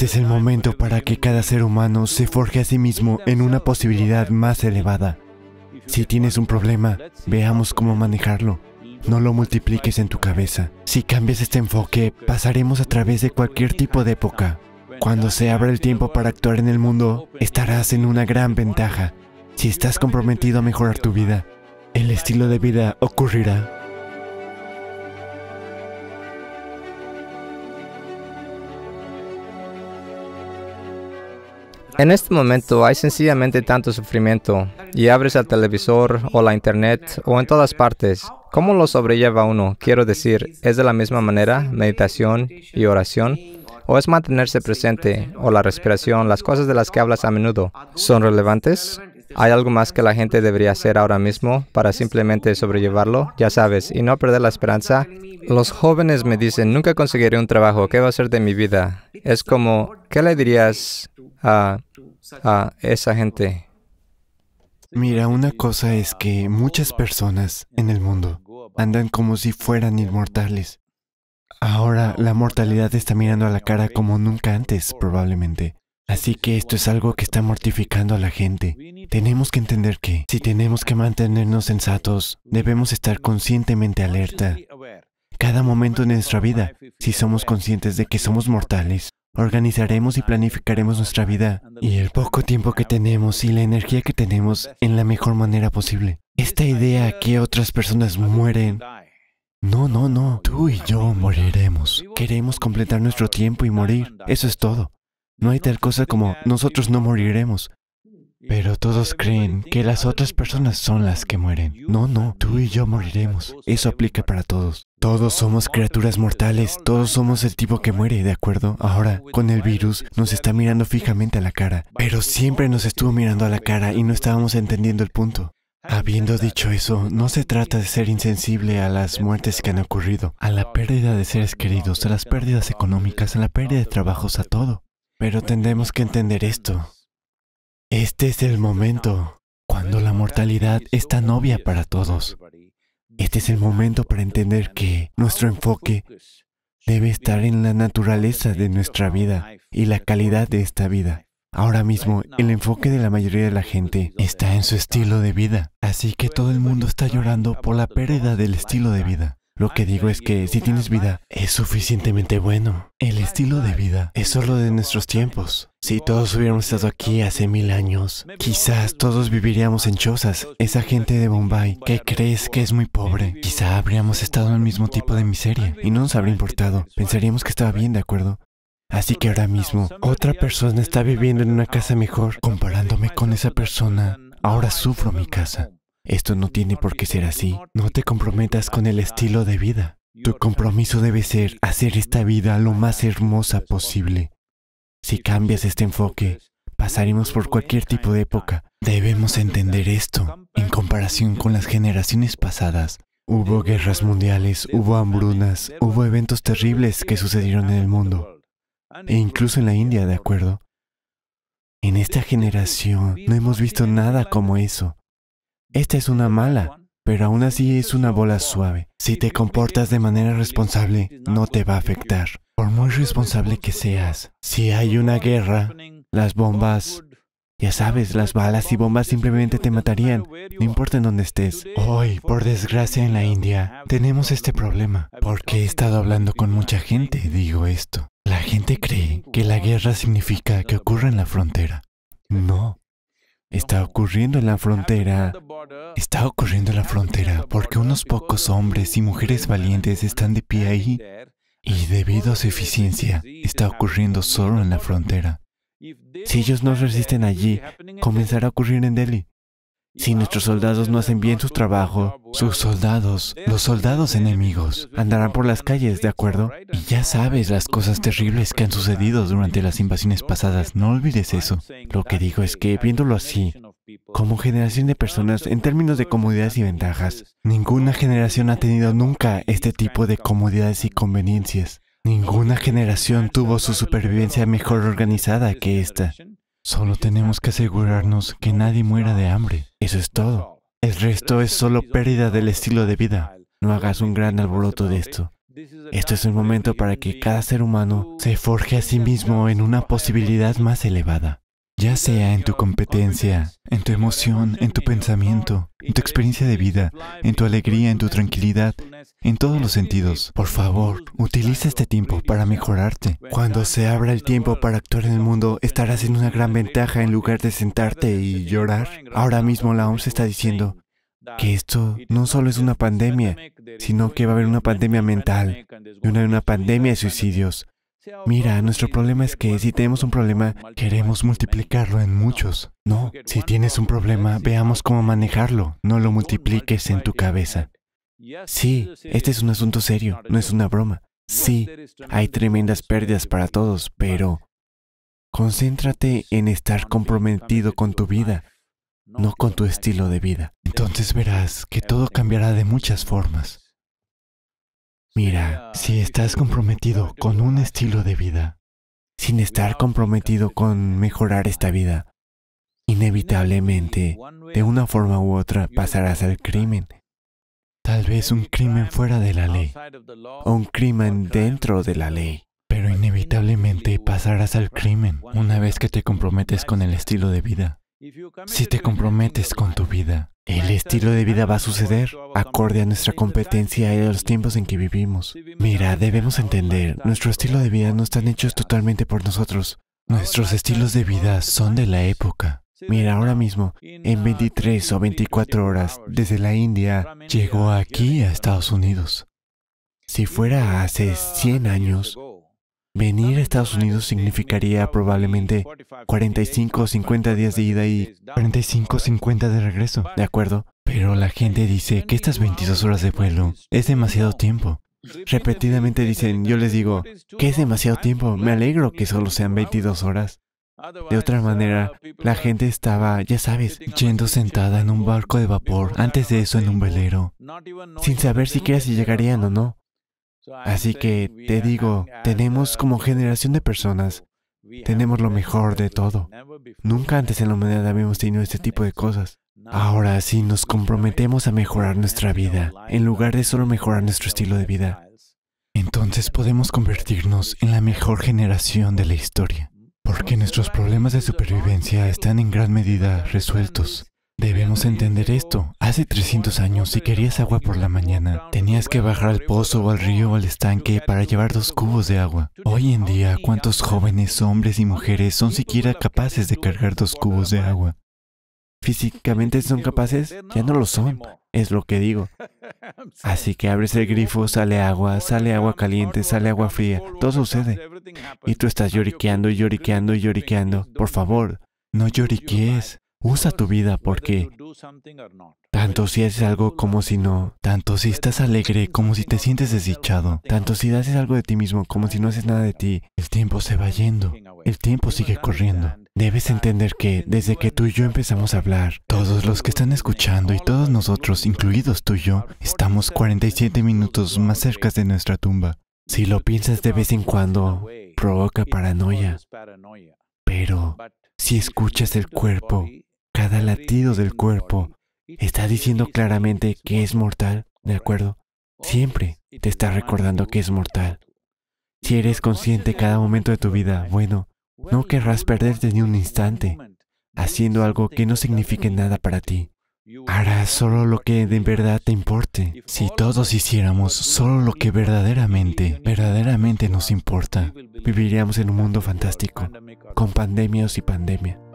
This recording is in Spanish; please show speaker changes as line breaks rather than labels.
Este es el momento para que cada ser humano se forje a sí mismo en una posibilidad más elevada. Si tienes un problema, veamos cómo manejarlo. No lo multipliques en tu cabeza. Si cambias este enfoque, pasaremos a través de cualquier tipo de época. Cuando se abra el tiempo para actuar en el mundo, estarás en una gran ventaja. Si estás comprometido a mejorar tu vida, el estilo de vida ocurrirá. En este momento hay sencillamente tanto sufrimiento y abres el televisor o la internet o en todas partes. ¿Cómo lo sobrelleva uno? Quiero decir, ¿es de la misma manera meditación y oración? ¿O es mantenerse presente o la respiración, las cosas de las que hablas a menudo? ¿Son relevantes? ¿Hay algo más que la gente debería hacer ahora mismo para simplemente sobrellevarlo? Ya sabes, y no perder la esperanza. Los jóvenes me dicen, nunca conseguiré un trabajo, ¿qué va a ser de mi vida? Es como, ¿qué le dirías a, esa gente. Mira, una cosa es que muchas personas en el mundo andan como si fueran inmortales. Ahora la mortalidad está mirando a la cara como nunca antes, probablemente. Así que esto es algo que está mortificando a la gente. Tenemos que entender que, si tenemos que mantenernos sensatos, debemos estar conscientemente alerta cada momento de nuestra vida, si somos conscientes de que somos mortales. Organizaremos y planificaremos nuestra vida y el poco tiempo que tenemos y la energía que tenemos en la mejor manera posible. Esta idea que otras personas mueren. No, no, no. Tú y yo moriremos. Queremos completar nuestro tiempo y morir. Eso es todo. No hay tal cosa como nosotros no moriremos. Pero todos creen que las otras personas son las que mueren. No, no, tú y yo moriremos. Eso aplica para todos. Todos somos criaturas mortales, todos somos el tipo que muere, ¿de acuerdo? Ahora, con el virus, nos está mirando fijamente a la cara, pero siempre nos estuvo mirando a la cara y no estábamos entendiendo el punto. Habiendo dicho eso, no se trata de ser insensible a las muertes que han ocurrido, a la pérdida de seres queridos, a las pérdidas económicas, a la pérdida de trabajos, a todo. Pero tendremos que entender esto. Este es el momento cuando la mortalidad es tan obvia para todos. Este es el momento para entender que nuestro enfoque debe estar en la naturaleza de nuestra vida y la calidad de esta vida. Ahora mismo, el enfoque de la mayoría de la gente está en su estilo de vida, así que todo el mundo está llorando por la pérdida del estilo de vida. Lo que digo es que si tienes vida, es suficientemente bueno. El estilo de vida es solo de nuestros tiempos. Si todos hubiéramos estado aquí hace mil años, quizás todos viviríamos en chozas. Esa gente de Bombay que crees que es muy pobre, quizá habríamos estado en el mismo tipo de miseria y no nos habría importado. Pensaríamos que estaba bien, ¿de acuerdo? Así que ahora mismo, otra persona está viviendo en una casa mejor. Comparándome con esa persona, ahora sufro mi casa. Esto no tiene por qué ser así. No te comprometas con el estilo de vida. Tu compromiso debe ser hacer esta vida lo más hermosa posible. Si cambias este enfoque, pasaremos por cualquier tipo de época. Debemos entender esto. En comparación con las generaciones pasadas, hubo guerras mundiales, hubo hambrunas, hubo eventos terribles que sucedieron en el mundo, e incluso en la India, ¿de acuerdo? En esta generación no hemos visto nada como eso. Esta es una mala, pero aún así es una bola suave. Si te comportas de manera responsable, no te va a afectar. Por muy responsable que seas, si hay una guerra, las bombas ya sabes, las balas y bombas simplemente te matarían, no importa en dónde estés. Hoy, por desgracia en la India, tenemos este problema, porque he estado hablando con mucha gente, digo esto. La gente cree que la guerra significa que ocurra en la frontera. No, Está ocurriendo en la frontera. Está ocurriendo en la frontera porque unos pocos hombres y mujeres valientes están de pie ahí. Y debido a su eficiencia, está ocurriendo solo en la frontera. Si ellos no resisten allí, comenzará a ocurrir en Delhi. Si nuestros soldados no hacen bien su trabajo, sus soldados, los soldados enemigos, andarán por las calles, ¿de acuerdo? Y ya sabes las cosas terribles que han sucedido durante las invasiones pasadas, no olvides eso. Lo que digo es que, viéndolo así, como generación de personas, en términos de comodidades y ventajas, ninguna generación ha tenido nunca este tipo de comodidades y conveniencias. Ninguna generación tuvo su supervivencia mejor organizada que esta. Solo tenemos que asegurarnos que nadie muera de hambre. Eso es todo. El resto es solo pérdida del estilo de vida. No hagas un gran alboroto de esto. Esto es el momento para que cada ser humano se forje a sí mismo en una posibilidad más elevada ya sea en tu competencia, en tu emoción, en tu pensamiento, en tu experiencia de vida, en tu alegría, en tu tranquilidad, en todos los sentidos. Por favor, utiliza este tiempo para mejorarte. Cuando se abra el tiempo para actuar en el mundo, estarás en una gran ventaja en lugar de sentarte y llorar. Ahora mismo la OMS está diciendo que esto no solo es una pandemia, sino que va a haber una pandemia mental y una, una pandemia de suicidios Mira, nuestro problema es que si tenemos un problema, queremos multiplicarlo en muchos. No, si tienes un problema, veamos cómo manejarlo. No lo multipliques en tu cabeza. Sí, este es un asunto serio, no es una broma. Sí, hay tremendas pérdidas para todos, pero concéntrate en estar comprometido con tu vida, no con tu estilo de vida. Entonces verás que todo cambiará de muchas formas. Mira, si estás comprometido con un estilo de vida, sin estar comprometido con mejorar esta vida, inevitablemente, de una forma u otra, pasarás al crimen. Tal vez un crimen fuera de la ley o un crimen dentro de la ley. Pero inevitablemente pasarás al crimen una vez que te comprometes con el estilo de vida. Si te comprometes con tu vida, el estilo de vida va a suceder acorde a nuestra competencia y a los tiempos en que vivimos. Mira, debemos entender, nuestro estilo de vida no están hechos totalmente por nosotros. Nuestros estilos de vida son de la época. Mira, ahora mismo, en 23 uh, o 24 horas, desde la India, llegó aquí a Estados Unidos. Si fuera hace 100 uh, años, Venir a Estados Unidos significaría probablemente 45 o 50 días de ida y 45 o 50 de regreso, ¿de acuerdo? Pero la gente dice que estas 22 horas de vuelo es demasiado tiempo. Repetidamente dicen, yo les digo, que es demasiado tiempo, me alegro que solo sean 22 horas. De otra manera, la gente estaba, ya sabes, yendo sentada en un barco de vapor, antes de eso en un velero, sin saber siquiera si llegarían o no. Así que te digo, tenemos como generación de personas, tenemos lo mejor de todo. Nunca antes en la humanidad habíamos tenido este tipo de cosas. Ahora, si nos comprometemos a mejorar nuestra vida, en lugar de solo mejorar nuestro estilo de vida, entonces podemos convertirnos en la mejor generación de la historia, porque nuestros problemas de supervivencia están en gran medida resueltos. Debemos entender esto. Hace 300 años, si querías agua por la mañana, tenías que bajar al pozo o al río o al estanque para llevar dos cubos de agua. Hoy en día, ¿cuántos jóvenes, hombres y mujeres son siquiera capaces de cargar dos cubos de agua? ¿Físicamente son capaces? Ya no lo son, es lo que digo. Así que abres el grifo, sale agua, sale agua caliente, sale agua fría, todo sucede. Y tú estás lloriqueando y lloriqueando y lloriqueando. Por favor, no lloriquees. Usa tu vida porque tanto si haces algo como si no, tanto si estás alegre como si te sientes desdichado, tanto si haces algo de ti mismo como si no haces nada de ti, el tiempo se va yendo, el tiempo sigue corriendo. Debes entender que desde que tú y yo empezamos a hablar, todos los que están escuchando y todos nosotros, incluidos tú y yo, estamos 47 minutos más cerca de nuestra tumba. Si lo piensas de vez en cuando, provoca paranoia. Pero si escuchas el cuerpo, cada latido del cuerpo, está diciendo claramente que es mortal, ¿de acuerdo? Siempre te está recordando que es mortal. Si eres consciente cada momento de tu vida, bueno, no querrás perderte ni un instante haciendo algo que no signifique nada para ti. Harás solo lo que de verdad te importe. Si todos hiciéramos solo lo que verdaderamente, verdaderamente nos importa, viviríamos en un mundo fantástico, con pandemias y pandemia.